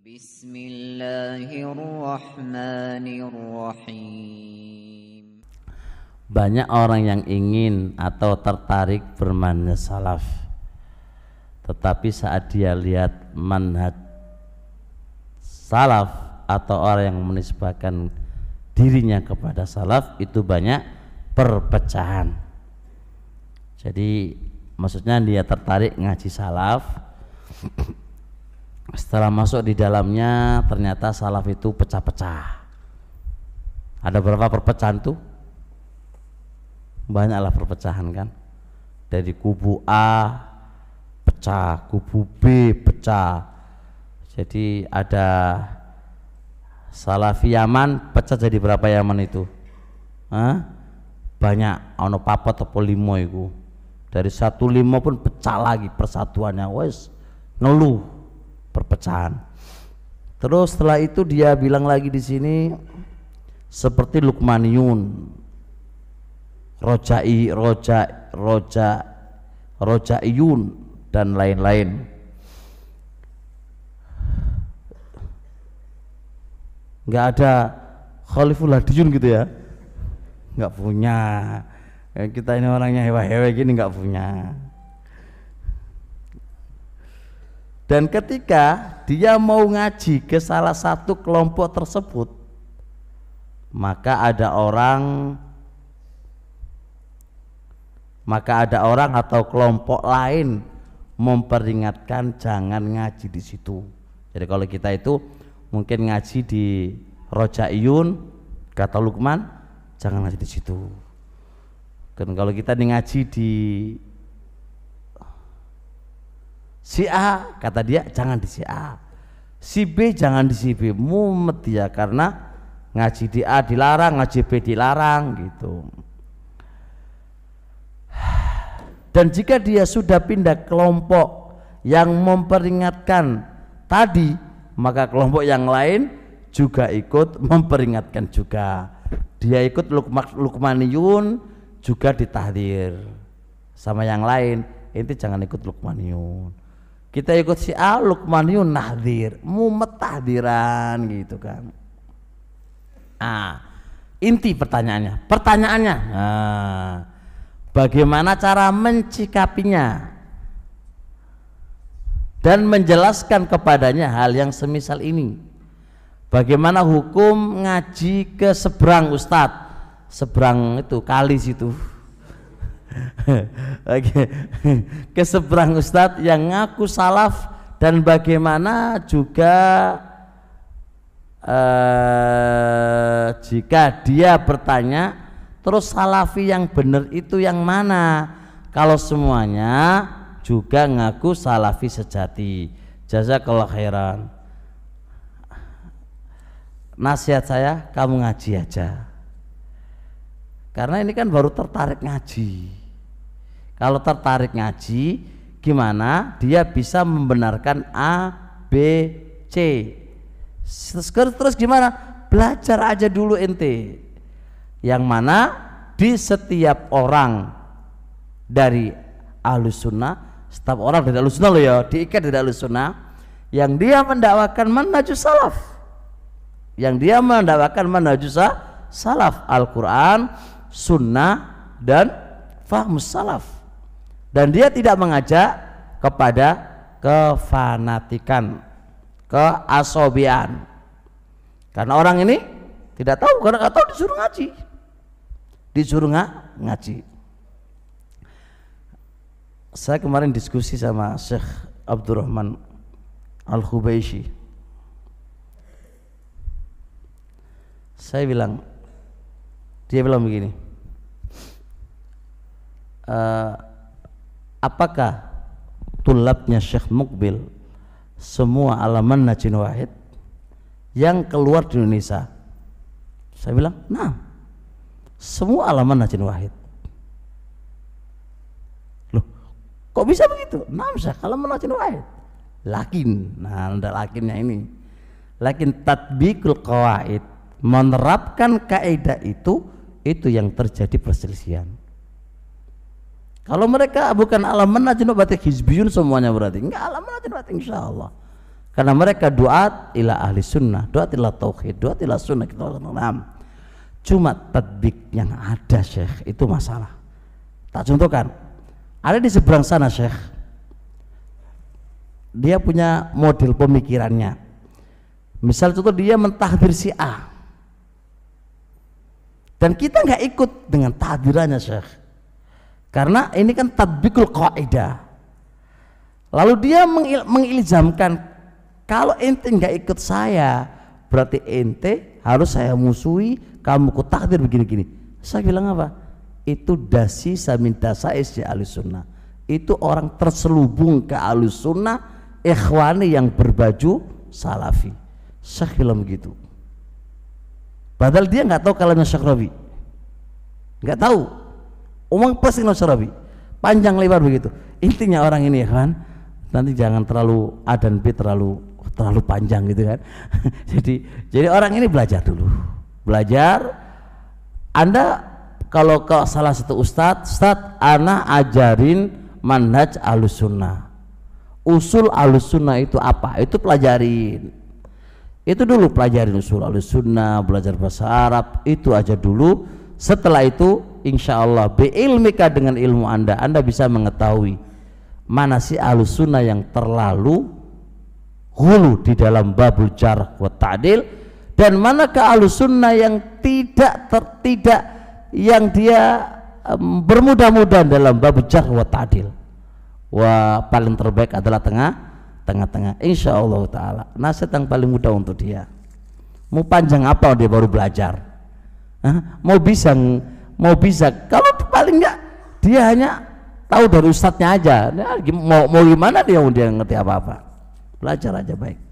Bismillahirrahmanirrahim. Banyak orang yang ingin atau tertarik bermanhaj salaf Tetapi saat dia lihat manhaj salaf atau orang yang menisbahkan dirinya kepada salaf itu banyak perpecahan jadi maksudnya dia tertarik ngaji salaf setelah masuk di dalamnya ternyata salaf itu pecah-pecah ada berapa perpecahan tuh banyaklah perpecahan kan dari kubu A pecah kubu B pecah jadi ada Salafi Yaman pecah jadi berapa Yaman itu Hah? banyak ono papa atau limo itu dari satu limo pun pecah lagi persatuannya wes ngeluh perpecahan. Terus setelah itu dia bilang lagi di sini seperti Lukmaniun, Rojai, Roja, Roja, Rojaiyun dan lain-lain. Enggak ada Khaliful Hadiyun gitu ya. Enggak punya. Kita ini orangnya hewa-hewa gini enggak punya. Dan ketika dia mau ngaji ke salah satu kelompok tersebut, maka ada orang maka ada orang atau kelompok lain memperingatkan jangan ngaji di situ. Jadi kalau kita itu mungkin ngaji di Roja Iyun, kata Lukman, jangan ngaji di situ. Dan kalau kita ngaji di si A kata dia jangan di si A si B jangan di si B mumet ya karena ngaji di A dilarang ngaji B dilarang gitu dan jika dia sudah pindah kelompok yang memperingatkan tadi maka kelompok yang lain juga ikut memperingatkan juga dia ikut lukmak, lukmaniyun juga ditahdir sama yang lain inti jangan ikut lukmaniyun kita ikut si A Lukman, Yun nahdir mumet tahdiran gitu kan ah inti pertanyaannya pertanyaannya ah, bagaimana cara mencikapinya dan menjelaskan kepadanya hal yang semisal ini bagaimana hukum ngaji ke seberang Ustadz seberang itu kali situ Oke. Keseberang ustadz yang ngaku salaf dan bagaimana juga eh, jika dia bertanya terus salafi yang benar itu yang mana? Kalau semuanya juga ngaku salafi sejati. Jazakallah khairan. Nasihat saya kamu ngaji aja. Karena ini kan baru tertarik ngaji kalau tertarik ngaji gimana dia bisa membenarkan A B C terus, terus gimana belajar aja dulu ente yang mana di setiap orang dari alus sunnah setiap orang dari alus sunnah loh ya diikat dari alus sunnah yang dia mendakwakan manhajus salaf yang dia mendakwakan manhajus salaf Al-Quran sunnah dan fahmus salaf dan dia tidak mengajak kepada kefanatikan keasobian karena orang ini tidak tahu karena nggak tahu disuruh ngaji disuruh ng ngaji saya kemarin diskusi sama Syekh Abdurrahman Al Khubaishi saya bilang dia bilang begini eh, apakah tulapnya Syekh Mukbil semua alaman Najin Wahid yang keluar di Indonesia saya bilang nah semua alaman Najin Wahid loh kok bisa begitu nah saya kalau Najin Wahid lakin nah anda lakinnya ini lakin tatbikul kawaid menerapkan kaidah itu itu yang terjadi perselisihan kalau mereka bukan mana jenuh batik hizbiyun semuanya berarti. Enggak alam mana jenuh batik Allah Karena mereka doa ila ahli sunnah, doa ila tauhid, doa ila sunnah kita orang Cuma tadbik yang ada Syekh itu masalah. Tak contohkan. Ada di seberang sana Syekh. Dia punya model pemikirannya. Misal contoh dia mentahdir si A. Dan kita nggak ikut dengan tahdirannya Syekh karena ini kan tadbikul qaidah. Lalu dia mengil mengilzamkan kalau ente nggak ikut saya, berarti ente harus saya musuhi, kamu ku takdir begini-gini. Saya bilang apa? Itu dasi samin dasais ya sunnah. Itu orang terselubung ke alus sunnah ikhwani yang berbaju salafi. Saya bilang begitu. Padahal dia nggak tahu Syekh Rabi. Nggak tahu umum pasti nasrabi panjang lebar begitu intinya orang ini ya kan nanti jangan terlalu A dan B terlalu terlalu panjang gitu kan jadi jadi orang ini belajar dulu belajar anda kalau ke salah satu ustadz ustadz anak ajarin manhaj sunnah. usul sunnah itu apa itu pelajarin itu dulu pelajarin usul sunnah, belajar bahasa Arab itu aja dulu setelah itu insya Allah biilmika dengan ilmu anda anda bisa mengetahui mana si alus sunnah yang terlalu hulu di dalam babul jarh wa ta'dil dan mana alus sunnah yang tidak tertidak yang dia um, bermudah-mudahan dalam babul jarh wa ta'dil wah paling terbaik adalah tengah tengah-tengah insya Allah ta'ala nasihat yang paling mudah untuk dia mau panjang apa dia baru belajar Hah? mau bisa mau bisa kalau paling enggak dia hanya tahu dari ustadznya aja nah, mau mau gimana dia udah ngerti apa apa belajar aja baik